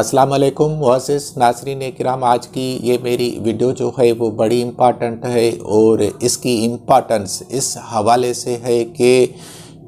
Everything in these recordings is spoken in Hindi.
अस्सलाम वालेकुम मोहसिस नासरीन कराम आज की ये मेरी वीडियो जो है वो बड़ी इम्पॉर्टेंट है और इसकी इम्पॉर्टेंस इस हवाले से है कि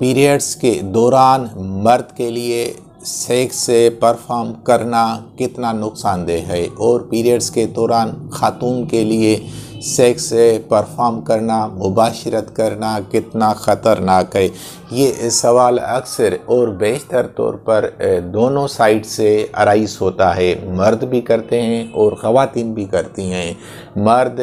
पीरियड्स के दौरान मर्द के लिए सेक्स से परफॉर्म करना कितना नुकसानदेह है और पीरियड्स के दौरान खातून के लिए सेक्स से परफॉर्म करना मुबाशरत करना कितना ख़तरनाक है ये सवाल अक्सर और बेशतर तौर पर दोनों साइड से अराइस होता है मर्द भी करते हैं और ख़वान भी करती हैं मर्द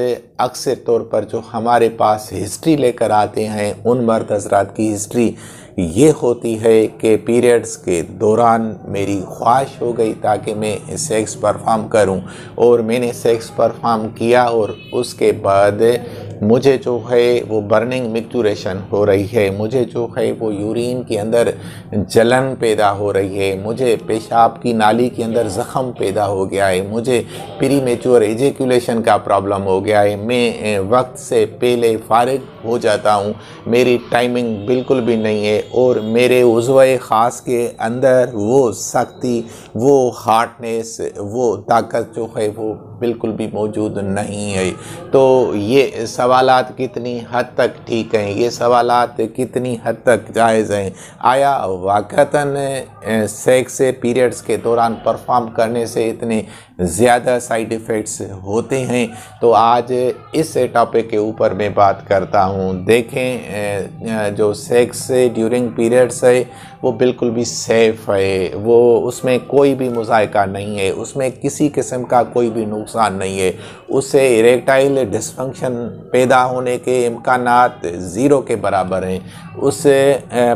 अक्सर तौर पर जो हमारे पास हिस्ट्री लेकर आते हैं उन मर्द हजरात की हिस्ट्री ये होती है कि पीरियड्स के दौरान मेरी ख्वाहिश हो गई ताकि मैं सेक्स परफॉर्म करूं और मैंने सेक्स परफॉर्म किया और उसके बाद मुझे जो है वो बर्निंग मिक्चुरेशन हो रही है मुझे जो है वो यूरिन के अंदर जलन पैदा हो रही है मुझे पेशाब की नाली के अंदर ज़ख़म पैदा हो गया है मुझे प्री मेच्योर एजेकुलेशन का प्रॉब्लम हो गया है मैं वक्त से पहले फारग हो जाता हूँ मेरी टाइमिंग बिल्कुल भी नहीं है और मेरे उजव ख़ास के अंदर वो सख्ती वो हार्डनेस वो ताकत जो है वो बिल्कुल भी मौजूद नहीं है तो ये सब सवाल कितनी हद तक ठीक हैं ये सवाल कितनी हद तक जायज़ हैं आया वाकता सेक्स से पीरियड्स के दौरान परफॉर्म करने से इतने ज़्यादा साइड इफ़ेक्ट्स होते हैं तो आज इस टॉपिक के ऊपर मैं बात करता हूँ देखें जो सेक्स ड्यूरिंग पीरियड्स है वो बिल्कुल भी सेफ़ है वो उसमें कोई भी मुजायका नहीं है उसमें किसी किस्म का कोई भी नुकसान नहीं है उससे इरेक्टाइल डिसफंक्शन पैदा होने के इम्कान ज़ीरो के बराबर हैं उससे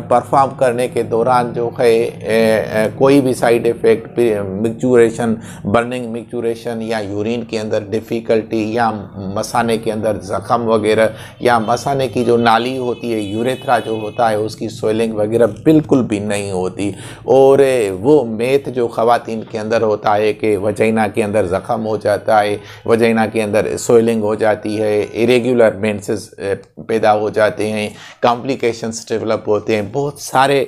परफॉर्म करने के दौरान जो है कोई भी साइड इफ़ेक्ट मिक्चूरेशन बर्निंग एसिमिक या यूरिन के अंदर डिफ़िकल्टी या मसाने के अंदर ज़ख़म वगैरह या मसाने की जो नाली होती है यूरेथ्रा जो होता है उसकी सोइलिंग वगैरह बिल्कुल भी नहीं होती और वो मेथ जो ख़वान के अंदर होता है कि वजैना के अंदर ज़ख़म हो जाता है वजैना के अंदर सोइलिंग हो जाती है इरेगुलर मेंसेस पैदा हो जाते हैं कॉम्प्लिकेशंस डेवलप होते हैं बहुत सारे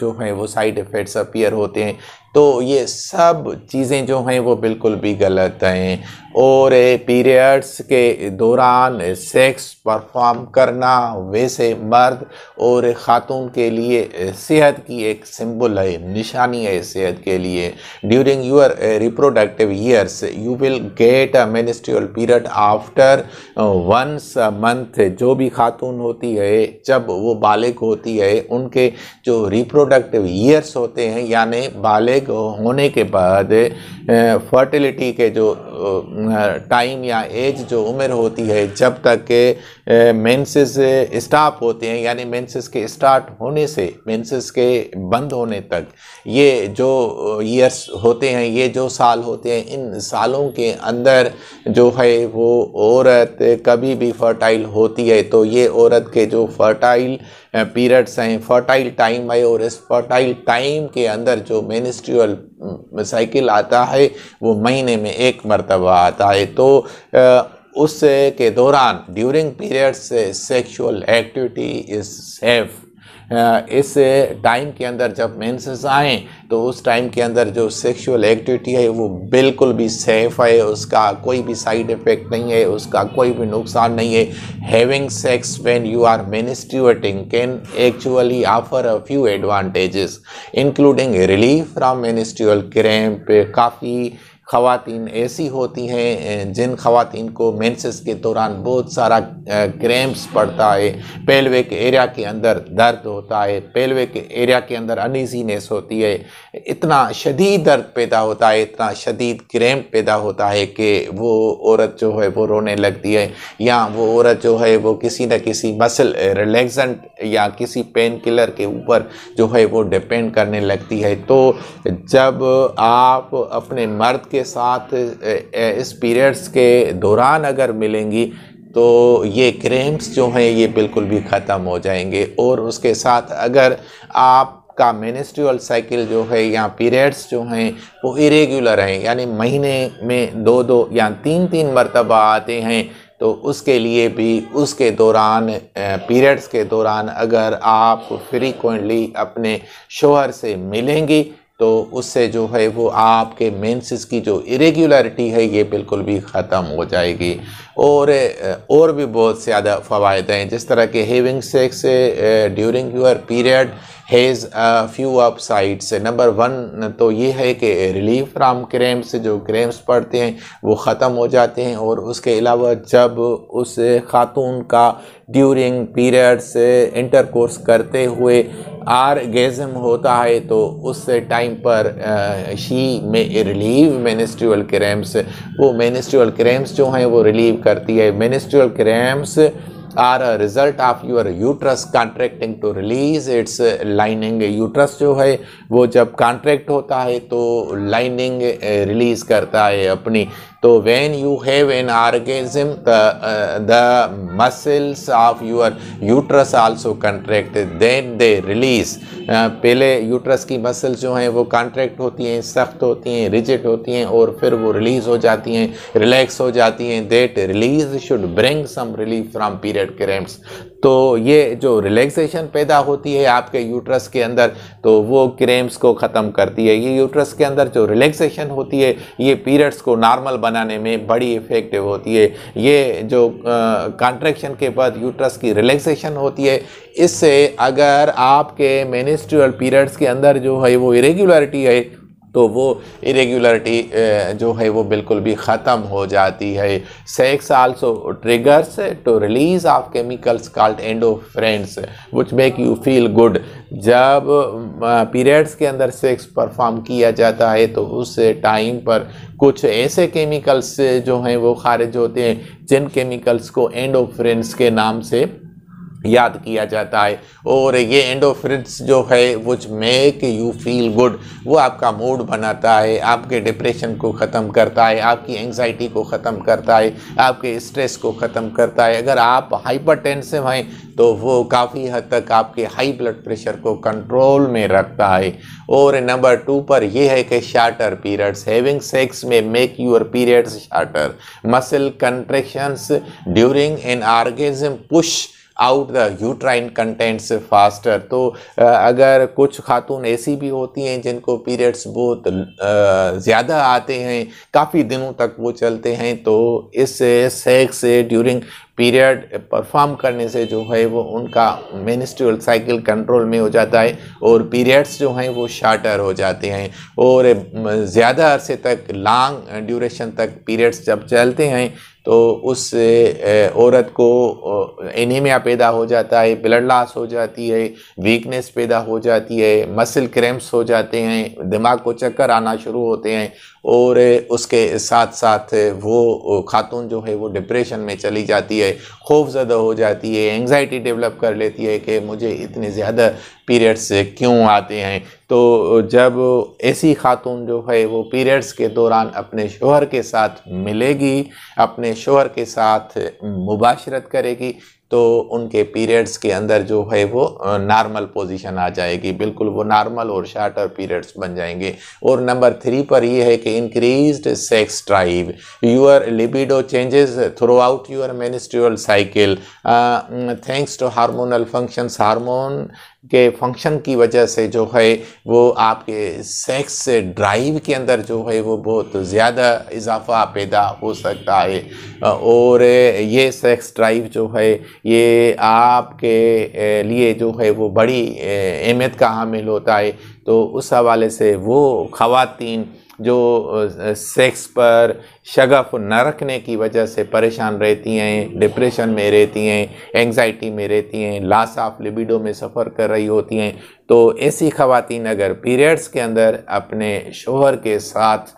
जो हैं वो साइड इफ़ेक्ट्स अपीयर होते हैं तो ये सब चीज़ें जो हैं वो बिल्कुल भी गलत हैं और पीरियड्स के दौरान सेक्स परफॉर्म करना वैसे मर्द और ख़ातून के लिए सेहत की एक सिंबल है निशानी है सेहत के लिए during your reproductive years you will get a menstrual period after once month जो भी खातून होती है जब वो बालिग होती है उनके जो रिप्रोडक्टिव ईयर्स होते हैं यानी बालिग होने के बाद फर्टिलिटी uh, के जो uh, टाइम या एज जो उम्र होती है जब तक के मेंसेस स्टॉप होते हैं यानी मेंसेस के स्टार्ट होने से मेंसेस के बंद होने तक ये जो ईयर्स होते हैं ये जो साल होते हैं इन सालों के अंदर जो है वो औरत कभी भी फर्टाइल होती है तो ये औरत के जो फर्टाइल पीरियड्स हैं फर्टाइल टाइम है और इस फर्टाइल टाइम के अंदर जो मेनिस्ट्रियल हम्म, साइकिल आता है वो महीने में एक मरतबा आता है तो उस के दौरान during period sexual activity is safe इस टाइम के अंदर जब मेंसेस आए तो उस टाइम के अंदर जो सेक्सुअल एक्टिविटी है वो बिल्कुल भी सेफ़ है उसका कोई भी साइड इफ़ेक्ट नहीं है उसका कोई भी नुकसान नहीं है having sex when you are menstruating can actually offer a few advantages including relief from menstrual cramp काफ़ी खातन ऐसी होती हैं जिन खातन को मेंसेस के दौरान बहुत सारा क्रैम्प्स पड़ता है पेलवे के एरिया के अंदर दर्द होता है पेलवे के एरिया के अंदर अनइजीनेस होती है इतना शदीद दर्द पैदा होता है इतना शदीद क्रैम्प पैदा होता है कि वो औरत जो है वो रोने लगती है या वो औरत जो है वो किसी न किसी मसल रिलैक्सेंट या किसी पेन किलर के ऊपर जो है वो डिपेंड करने लगती है तो जब आप अपने मर्द के साथ इस पीरियड्स के दौरान अगर मिलेंगी तो ये क्रेम्स जो हैं ये बिल्कुल भी ख़त्म हो जाएंगे और उसके साथ अगर आप का मेनिस्ट्रियल साइकिल जो है या पीरियड्स जो हैं वो इरेगुलर हैं यानी महीने में दो दो या तीन तीन मरतबा आते हैं तो उसके लिए भी उसके दौरान पीरियड्स के दौरान अगर आप फ्रीक्वेंटली अपने शोहर से मिलेंगी तो उससे जो है वो आपके मेंसेस की जो इरेगुलरिटी है ये बिल्कुल भी ख़त्म हो जाएगी और और भी बहुत ज़्यादा फ़वाद हैं जिस तरह के having sex during your period has few upsides number one तो ये है कि रिलीफ फ्राम क्रेम्स जो क्रेम्स पड़ते हैं वो ख़त्म हो जाते हैं और उसके अलावा जब उस खातून का ड्यूरिंग पीरियड्स इंटरकोर्स करते हुए आरगेजम होता है तो उस टाइम पर शी में रिलीव मेनिस्ट्रियल क्रेम्स वो मेनिस्ट्रियल क्रेम्स जो हैं वो रिलीव करती है menstrual cramps are a result of your uterus contracting to release its lining uterus जो है वो जब कॉन्ट्रैक्ट होता है तो लाइनिंग रिलीज़ करता है अपनी तो when you have an orgasm the muscles of your uterus also contract then they release पहले यूट्रस की मसल्स जो हैं वो कॉन्ट्रैक्ट होती हैं सख्त होती हैं रिजिट होती हैं और फिर वो रिलीज़ हो जाती हैं रिलैक्स हो जाती हैं that release should bring some relief from period cramps तो ये जो रिलैक्सेशन पैदा होती है आपके यूट्रस के अंदर तो वो क्रेम्स को ख़त्म करती है ये यूट्रस के अंदर जो रिलैक्सेशन होती है ये पीरियड्स को नॉर्मल बनाने में बड़ी इफ़ेक्टिव होती है ये जो कॉन्ट्रेक्शन के बाद यूट्रस की रिलैक्सेशन होती है इससे अगर आपके मेनिस्ट्रियल पीरियड्स के अंदर जो है वो इरेगुलरिटी है तो वो इरेगुलरिटी जो है वो बिल्कुल भी ख़त्म हो जाती है sex also triggers to release of chemicals called friends which make you feel good जब पीरियड्स के अंदर सेक्स परफॉर्म किया जाता है तो उस टाइम पर कुछ ऐसे केमिकल्स जो हैं वो खारिज होते हैं जिन केमिकल्स को फ्रेंड्स के नाम से याद किया जाता है और ये एंडोफ्रिट्स जो है which make you feel good वो आपका मूड बनाता है आपके डिप्रेशन को ख़त्म करता है आपकी एंजाइटी को ख़त्म करता है आपके स्ट्रेस को ख़त्म करता है अगर आप हाइपर टेंसिव हैं तो वो काफ़ी हद तक आपके हाई ब्लड प्रेशर को कंट्रोल में रखता है और नंबर टू पर यह है कि शार्टर पीरियड्स हैविंग सेक्स में make your periods shorter muscle contractions during an orgasm push out the uterine contents faster तो अगर कुछ खातून ऐसी भी होती हैं जिनको पीरियड्स बहुत ज़्यादा आते हैं काफ़ी दिनों तक वो चलते हैं तो इस सेक्स ड्यूरिंग पीरियड परफॉर्म करने से जो है वो उनका मेनिस्ट्रियल साइकिल कंट्रोल में हो जाता है और पीरियड्स जो हैं वो शार्टर हो जाते हैं और ज़्यादा अरसे तक लॉन्ग ड्यूरेशन तक पीरियड्स जब चलते हैं तो उस औरत को एनीमिया पैदा हो जाता है ब्लड लॉस हो जाती है वीकनेस पैदा हो जाती है मसल क्रैम्प्स हो जाते हैं दिमाग को चक्कर आना शुरू होते हैं और उसके साथ साथ वो खातून जो है वो डिप्रेशन में चली जाती है खौफ ज़दा हो जाती है एंग्जाइटी डेवलप कर लेती है कि मुझे इतने ज़्यादा पीरियड्स क्यों आते हैं तो जब ऐसी खातून जो है वो पीरियड्स के दौरान अपने शोहर के साथ मिलेगी अपने शोहर के साथ मुबाशरत करेगी तो उनके पीरियड्स के अंदर जो है वो नॉर्मल पोजीशन आ जाएगी बिल्कुल वो नॉर्मल और शार्टर पीरियड्स बन जाएंगे और नंबर थ्री पर ये है कि increased sex drive your libido changes throughout your menstrual cycle thanks to hormonal functions hormone के फंक्शन की वजह से जो है वो आपके सेक्स ड्राइव के अंदर जो है वो बहुत ज़्यादा इजाफा पैदा हो सकता है और ये सेक्स ड्राइव जो है ये आपके लिए जो है वो बड़ी अहमियत का हामिल होता है तो उस हवाले से वो ख़वातीन जो सेक्स पर शगफ न रखने की वजह से परेशान रहती हैं डिप्रेशन में रहती हैं एंग्जाइटी में रहती हैं ऑफ लिबिडो में सफ़र कर रही होती हैं तो ऐसी ख़वातीन अगर पीरियड्स के अंदर अपने शोहर के साथ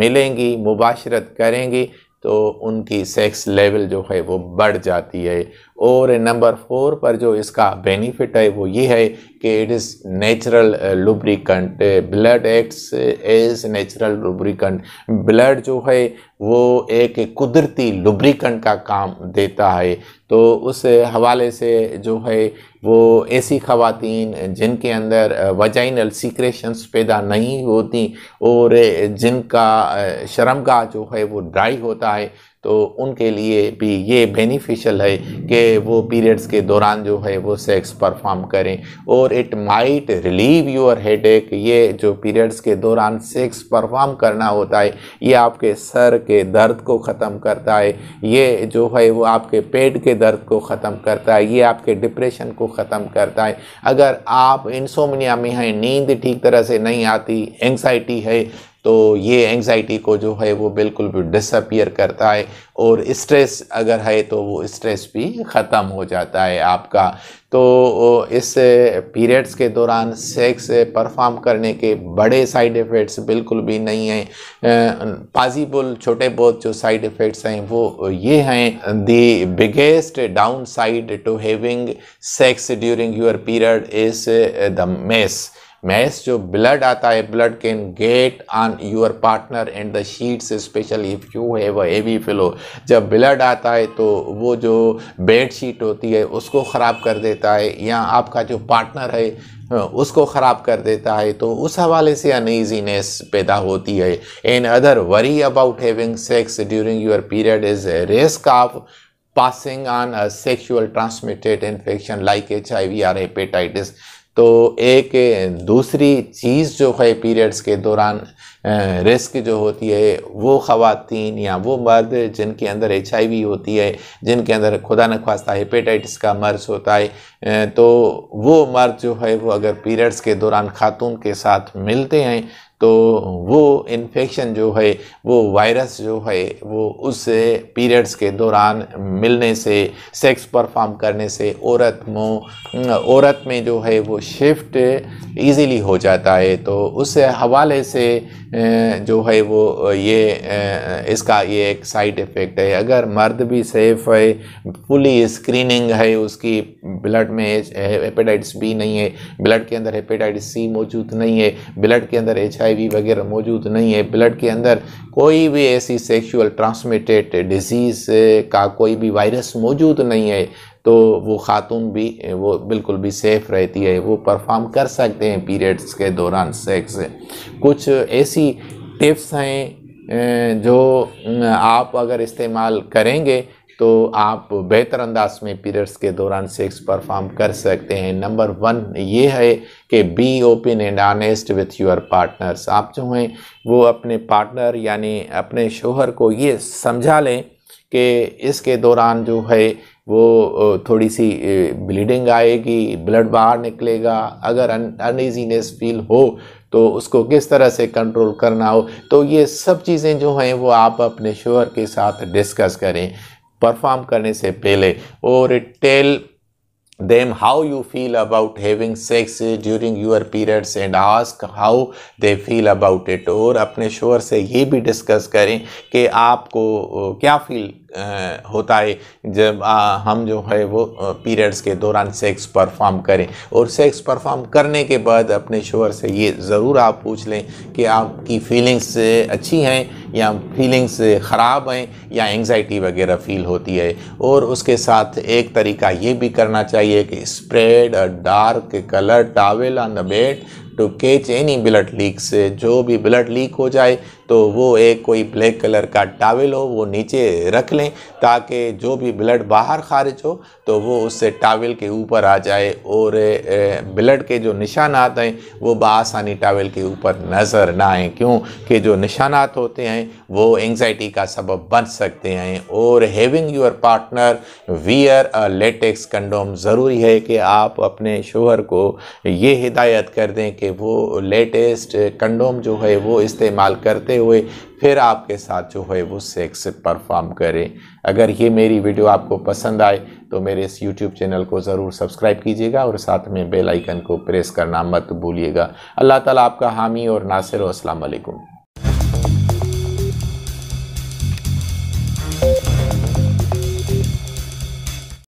मिलेंगी मुबाशरत करेंगी तो उनकी सेक्स लेवल जो है वो बढ़ जाती है और नंबर फोर पर जो इसका बेनिफिट है वो ये है कि it is natural lubricant blood acts as natural lubricant blood जो है वो एक कुदरती लुब्रिकेंट का काम देता है तो उस हवाले से जो है वो ऐसी ख़वातीन जिनके अंदर वजाइनल uh, सीक्रेशंस पैदा नहीं होती और जिनका uh, शर्मगा जो है वो ड्राई होता है तो उनके लिए भी ये बेनिफिशियल है के वो पीरियड्स के दौरान जो है वो सेक्स परफॉर्म करें और it might relieve your head ये जो पीरियड्स के दौरान सेक्स परफॉर्म करना होता है ये आपके सर के दर्द को ख़त्म करता है ये जो है वो आपके पेट के दर्द को ख़त्म करता है ये आपके डिप्रेशन को ख़त्म करता है अगर आप इंसोमिया में हैं नींद ठीक तरह से नहीं आती एंगजाइटी है तो ये एंग्जाइटी को जो है वो बिल्कुल भी डिसअपियर करता है और स्ट्रेस अगर है तो वो स्ट्रेस भी ख़त्म हो जाता है आपका तो इस पीरियड्स के दौरान सेक्स परफॉर्म करने के बड़े साइड इफ़ेक्ट्स बिल्कुल भी नहीं हैं पॉजिबल छोटे बहुत जो साइड इफ़ेक्ट्स हैं वो ये हैं the biggest downside to having sex during your period is the mess mess जो ब्लड आता है blood can get on your partner and the sheets especially if you have a heavy flow जब ब्लड आता है तो वो जो बेड शीट होती है उसको ख़राब कर देता है या आपका जो पार्टनर है उसको ख़राब कर देता है तो उस हवाले से अनइजीनेस पैदा होती है and other worry about having sex during your period is risk of passing on a sexual transmitted infection like H I V or hepatitis तो एक दूसरी चीज़ जो है पीरियड्स के दौरान रिस्क जो होती है वो ख़वान या वो मर्द जिनके अंदर एच होती है जिनके अंदर खुदा न खास्ता हेपेटाइटिस का मर्ज होता है तो वो मर्द जो है वो अगर पीरियड्स के दौरान खातून के साथ मिलते हैं तो वो इन्फेक्शन जो है वो वायरस जो है वो उस पीरियड्स के दौरान मिलने से सेक्स परफॉर्म करने से औरत में औरत में जो है वो शिफ्ट इजीली हो जाता है तो उस हवाले से जो है वो ये इसका ये एक साइड इफ़ेक्ट है अगर मर्द भी सेफ़ है फुली स्क्रीनिंग है उसकी ब्लड में हेपेटाइटिस बी नहीं है ब्लड के अंदर हेपेटाइटिस सी मौजूद नहीं है ब्लड के अंदर एच एचआईवी वगैरह मौजूद नहीं है ब्लड के अंदर कोई भी ऐसी सेक्सुअल ट्रांसमिटेड डिजीज़ का कोई भी वायरस मौजूद नहीं है तो वो ख़ातून भी वो बिल्कुल भी सेफ़ रहती है वो परफॉर्म कर सकते हैं पीरियड्स के दौरान सेक्स कुछ ऐसी टिप्स हैं जो आप अगर इस्तेमाल करेंगे तो आप बेहतर अंदाज में पीरियड्स के दौरान सेक्स परफॉर्म कर सकते हैं नंबर वन ये है कि be open and honest with your partners आप जो हैं वो अपने पार्टनर यानी अपने शोहर को ये समझा लें कि इसके दौरान जो है वो थोड़ी सी ब्लीडिंग आएगी ब्लड बाहर निकलेगा अगर अनइजीनेस फील हो तो उसको किस तरह से कंट्रोल करना हो तो ये सब चीज़ें जो हैं वो आप अपने शोहर के साथ डिस्कस करें परफॉर्म करने से पहले और tell them how you feel about having sex during your periods and ask how they feel about it और अपने शोर से ये भी डिस्कस करें कि आपको क्या फील होता है जब आ, हम जो है वो पीरियड्स के दौरान सेक्स परफॉर्म करें और सेक्स परफॉर्म करने के बाद अपने शोर से ये ज़रूर आप पूछ लें कि आपकी फीलिंग्स अच्छी हैं या फीलिंग्स ख़राब हैं या एंगजाइटी वगैरह फील होती है और उसके साथ एक तरीका ये भी करना चाहिए कि spread dark colour towel on the bed to catch any blood leak से जो भी ब्लड लीक हो जाए तो वो एक कोई ब्लैक कलर का टावल हो वो नीचे रख लें ताकि जो भी ब्लड बाहर खारिज हो तो वो उससे टावल के ऊपर आ जाए और ब्लड के जो निशानात हैं वो बसानी टावल के ऊपर नज़र ना आए क्योंकि जो निशानात होते हैं वो एंग्जाइटी का सबब बन सकते हैं और having your partner wear a latex condom ज़रूरी है कि आप अपने शोहर को ये हिदायत कर दें कि वो लेटेस्ट कंडोम जो है वो इस्तेमाल करते हुए फिर आपके साथ जो है वो सेक्स परफॉर्म करें अगर ये मेरी वीडियो आपको पसंद आए तो मेरे इस यूट्यूब चैनल को ज़रूर सब्सक्राइब कीजिएगा और साथ में बेल आइकन को प्रेस करना मत भूलिएगा अल्लाह ताला आपका हामी और नासिर वालेकुम